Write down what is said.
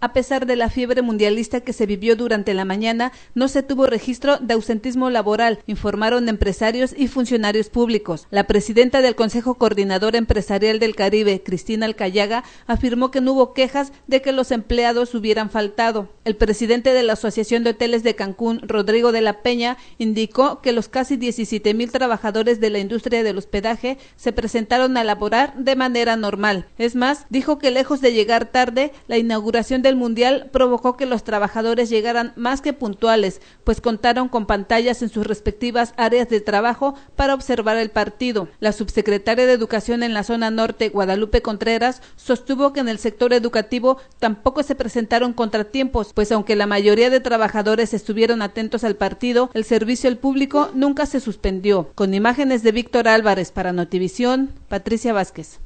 A pesar de la fiebre mundialista que se vivió durante la mañana, no se tuvo registro de ausentismo laboral, informaron empresarios y funcionarios públicos. La presidenta del Consejo Coordinador Empresarial del Caribe, Cristina Alcayaga, afirmó que no hubo quejas de que los empleados hubieran faltado. El presidente de la Asociación de Hoteles de Cancún, Rodrigo de la Peña, indicó que los casi 17 mil trabajadores de la industria del hospedaje se presentaron a laborar de manera normal. Es más, dijo que lejos de llegar tarde, la inauguración de el Mundial provocó que los trabajadores llegaran más que puntuales, pues contaron con pantallas en sus respectivas áreas de trabajo para observar el partido. La subsecretaria de Educación en la zona norte, Guadalupe Contreras, sostuvo que en el sector educativo tampoco se presentaron contratiempos, pues aunque la mayoría de trabajadores estuvieron atentos al partido, el servicio al público nunca se suspendió. Con imágenes de Víctor Álvarez para Notivisión, Patricia Vázquez.